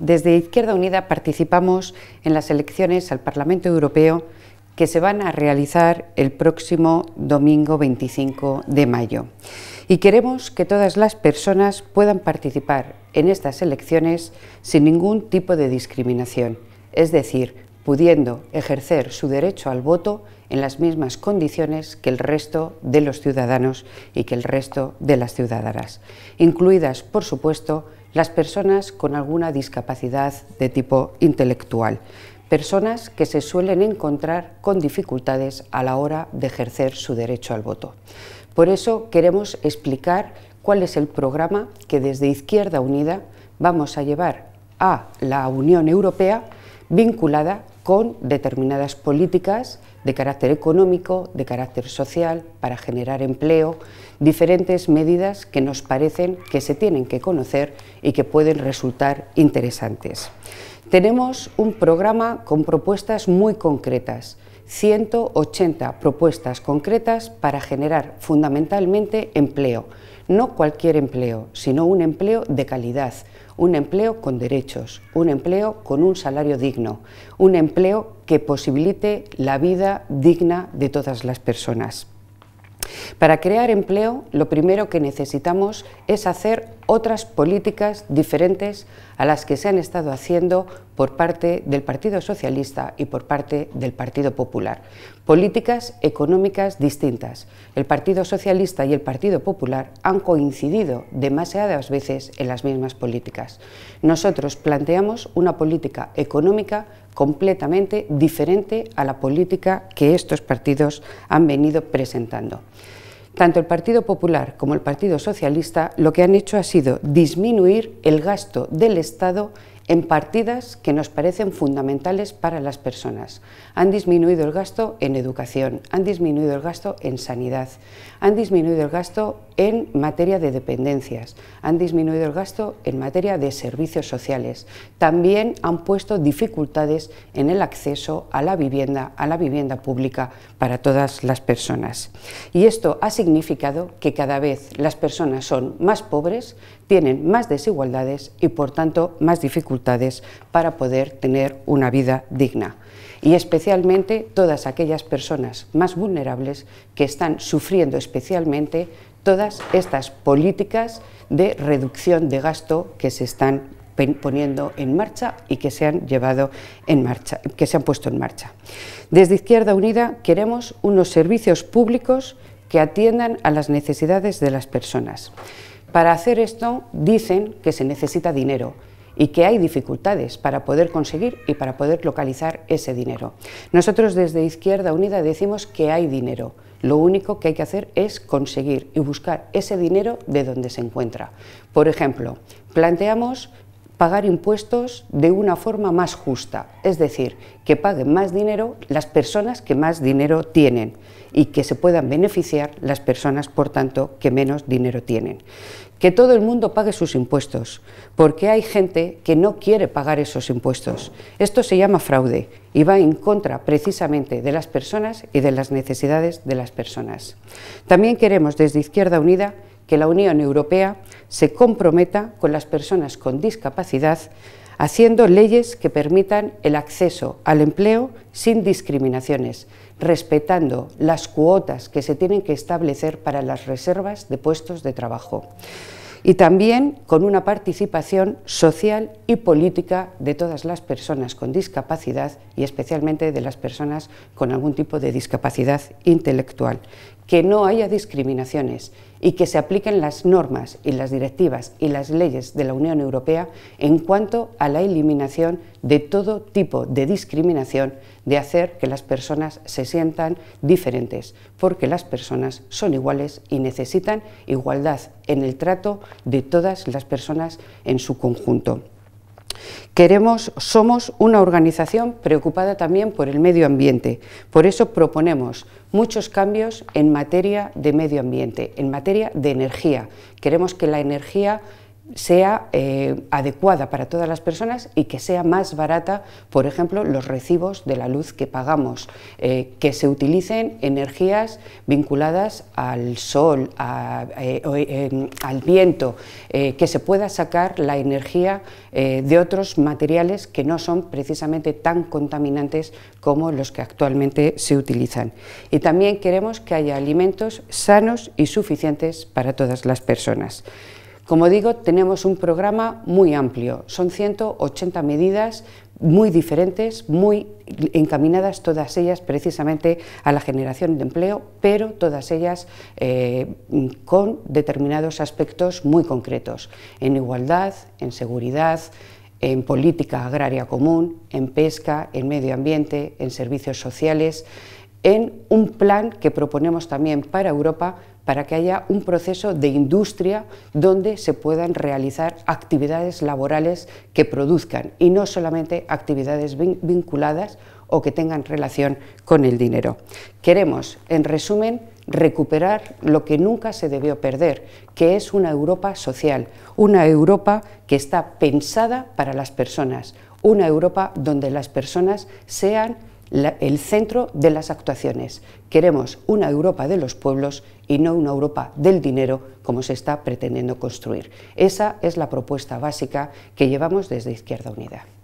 desde Izquierda Unida participamos en las elecciones al Parlamento Europeo que se van a realizar el próximo domingo 25 de mayo. Y queremos que todas las personas puedan participar en estas elecciones sin ningún tipo de discriminación, es decir, pudiendo ejercer su derecho al voto en las mismas condiciones que el resto de los ciudadanos y que el resto de las ciudadanas, incluidas, por supuesto, las personas con alguna discapacidad de tipo intelectual, personas que se suelen encontrar con dificultades a la hora de ejercer su derecho al voto. Por eso queremos explicar cuál es el programa que desde Izquierda Unida vamos a llevar a la Unión Europea vinculada con determinadas políticas de carácter económico, de carácter social, para generar empleo, diferentes medidas que nos parecen que se tienen que conocer y que pueden resultar interesantes. Tenemos un programa con propuestas muy concretas, 180 propuestas concretas para generar fundamentalmente empleo, no cualquier empleo, sino un empleo de calidad, un empleo con derechos, un empleo con un salario digno, un empleo que posibilite la vida digna de todas las personas. Para crear empleo, lo primero que necesitamos es hacer otras políticas diferentes a las que se han estado haciendo por parte del Partido Socialista y por parte del Partido Popular. Políticas económicas distintas. El Partido Socialista y el Partido Popular han coincidido demasiadas veces en las mismas políticas. Nosotros planteamos una política económica completamente diferente a la política que estos partidos han venido presentando tanto el Partido Popular como el Partido Socialista lo que han hecho ha sido disminuir el gasto del Estado en partidas que nos parecen fundamentales para las personas. Han disminuido el gasto en educación, han disminuido el gasto en sanidad, han disminuido el gasto en materia de dependencias, han disminuido el gasto en materia de servicios sociales. También han puesto dificultades en el acceso a la vivienda, a la vivienda pública para todas las personas. Y esto ha significado que cada vez las personas son más pobres, tienen más desigualdades y por tanto más dificultades para poder tener una vida digna. Y especialmente todas aquellas personas más vulnerables que están sufriendo especialmente todas estas políticas de reducción de gasto que se están poniendo en marcha y que se han llevado en marcha, que se han puesto en marcha. Desde Izquierda Unida queremos unos servicios públicos que atiendan a las necesidades de las personas. Para hacer esto dicen que se necesita dinero y que hay dificultades para poder conseguir y para poder localizar ese dinero. Nosotros desde Izquierda Unida decimos que hay dinero. Lo único que hay que hacer es conseguir y buscar ese dinero de donde se encuentra. Por ejemplo, planteamos pagar impuestos de una forma más justa, es decir, que paguen más dinero las personas que más dinero tienen y que se puedan beneficiar las personas, por tanto, que menos dinero tienen. Que todo el mundo pague sus impuestos, porque hay gente que no quiere pagar esos impuestos. Esto se llama fraude y va en contra precisamente de las personas y de las necesidades de las personas. También queremos desde Izquierda Unida que la Unión Europea se comprometa con las personas con discapacidad haciendo leyes que permitan el acceso al empleo sin discriminaciones, respetando las cuotas que se tienen que establecer para las reservas de puestos de trabajo y también con una participación social y política de todas las personas con discapacidad y especialmente de las personas con algún tipo de discapacidad intelectual que no haya discriminaciones y que se apliquen las normas y las directivas y las leyes de la Unión Europea en cuanto a la eliminación de todo tipo de discriminación, de hacer que las personas se sientan diferentes, porque las personas son iguales y necesitan igualdad en el trato de todas las personas en su conjunto. Queremos, somos una organización preocupada también por el medio ambiente. Por eso proponemos muchos cambios en materia de medio ambiente, en materia de energía. Queremos que la energía sea eh, adecuada para todas las personas y que sea más barata, por ejemplo, los recibos de la luz que pagamos, eh, que se utilicen energías vinculadas al sol, eh, em, al viento, que se pueda sacar la energía de otros materiales que no son precisamente tan contaminantes como los que actualmente se utilizan. Y también queremos que haya alimentos sanos y suficientes para todas las personas. Como digo, tenemos un programa muy amplio, son 180 medidas muy diferentes, muy encaminadas todas ellas precisamente a la generación de empleo, pero todas ellas eh, con determinados aspectos muy concretos, en igualdad, en seguridad, en política agraria común, en pesca, en medio ambiente, en servicios sociales, en un plan que proponemos también para Europa para que haya un proceso de industria donde se puedan realizar actividades laborales que produzcan y no solamente actividades vinculadas o que tengan relación con el dinero. Queremos, en resumen, recuperar lo que nunca se debió perder, que es una Europa social, una Europa que está pensada para las personas, una Europa donde las personas sean el centro de las actuaciones. Queremos una Europa de los pueblos y no una Europa del dinero como se está pretendiendo construir. Esa es la propuesta básica que llevamos desde Izquierda Unida.